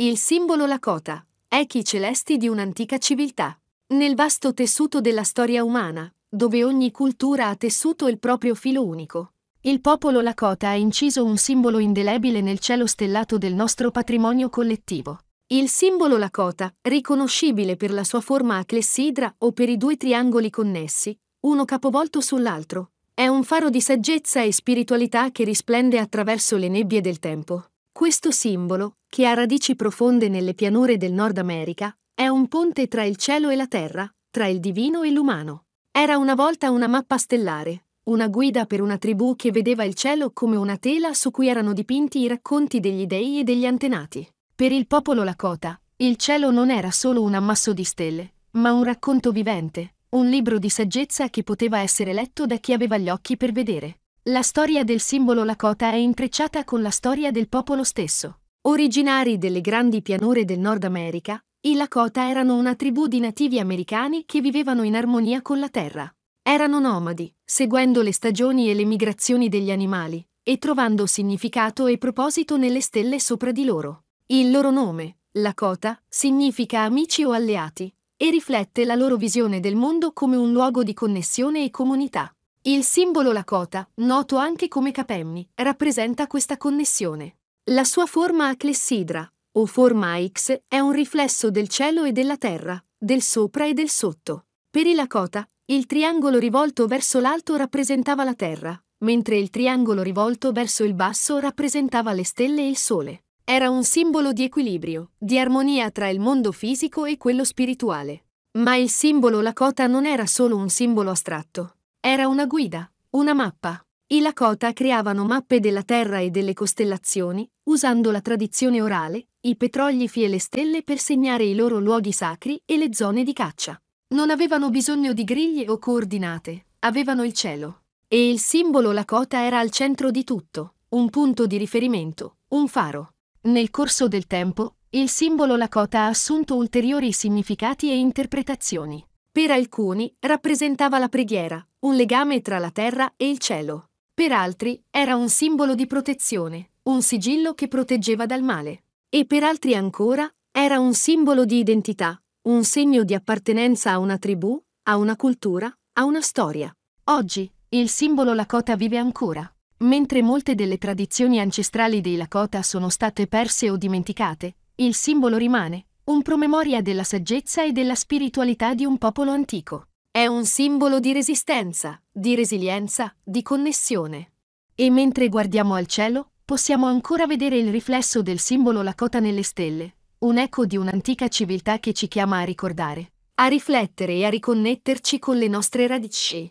Il simbolo Lakota, echi celesti di un'antica civiltà. Nel vasto tessuto della storia umana, dove ogni cultura ha tessuto il proprio filo unico, il popolo Lakota ha inciso un simbolo indelebile nel cielo stellato del nostro patrimonio collettivo. Il simbolo Lakota, riconoscibile per la sua forma a clessidra o per i due triangoli connessi, uno capovolto sull'altro, è un faro di saggezza e spiritualità che risplende attraverso le nebbie del tempo. Questo simbolo, che ha radici profonde nelle pianure del Nord America, è un ponte tra il cielo e la terra, tra il divino e l'umano. Era una volta una mappa stellare, una guida per una tribù che vedeva il cielo come una tela su cui erano dipinti i racconti degli dei e degli antenati. Per il popolo Lakota, il cielo non era solo un ammasso di stelle, ma un racconto vivente, un libro di saggezza che poteva essere letto da chi aveva gli occhi per vedere. La storia del simbolo Lakota è intrecciata con la storia del popolo stesso. Originari delle grandi pianure del Nord America, i Lakota erano una tribù di nativi americani che vivevano in armonia con la terra. Erano nomadi, seguendo le stagioni e le migrazioni degli animali, e trovando significato e proposito nelle stelle sopra di loro. Il loro nome, Lakota, significa amici o alleati, e riflette la loro visione del mondo come un luogo di connessione e comunità. Il simbolo Lakota, noto anche come capemmi, rappresenta questa connessione. La sua forma a clessidra, o forma X, è un riflesso del cielo e della terra, del sopra e del sotto. Per i Lakota, il triangolo rivolto verso l'alto rappresentava la terra, mentre il triangolo rivolto verso il basso rappresentava le stelle e il sole. Era un simbolo di equilibrio, di armonia tra il mondo fisico e quello spirituale. Ma il simbolo Lakota non era solo un simbolo astratto. Era una guida, una mappa. I Lakota creavano mappe della Terra e delle costellazioni, usando la tradizione orale, i petroglifi e le stelle per segnare i loro luoghi sacri e le zone di caccia. Non avevano bisogno di griglie o coordinate, avevano il cielo. E il simbolo Lakota era al centro di tutto, un punto di riferimento, un faro. Nel corso del tempo, il simbolo Lakota ha assunto ulteriori significati e interpretazioni. Per alcuni rappresentava la preghiera, un legame tra la terra e il cielo. Per altri era un simbolo di protezione, un sigillo che proteggeva dal male. E per altri ancora era un simbolo di identità, un segno di appartenenza a una tribù, a una cultura, a una storia. Oggi, il simbolo Lakota vive ancora. Mentre molte delle tradizioni ancestrali dei Lakota sono state perse o dimenticate, il simbolo rimane, un promemoria della saggezza e della spiritualità di un popolo antico. È un simbolo di resistenza, di resilienza, di connessione. E mentre guardiamo al cielo, possiamo ancora vedere il riflesso del simbolo Lakota nelle stelle, un eco di un'antica civiltà che ci chiama a ricordare, a riflettere e a riconnetterci con le nostre radici.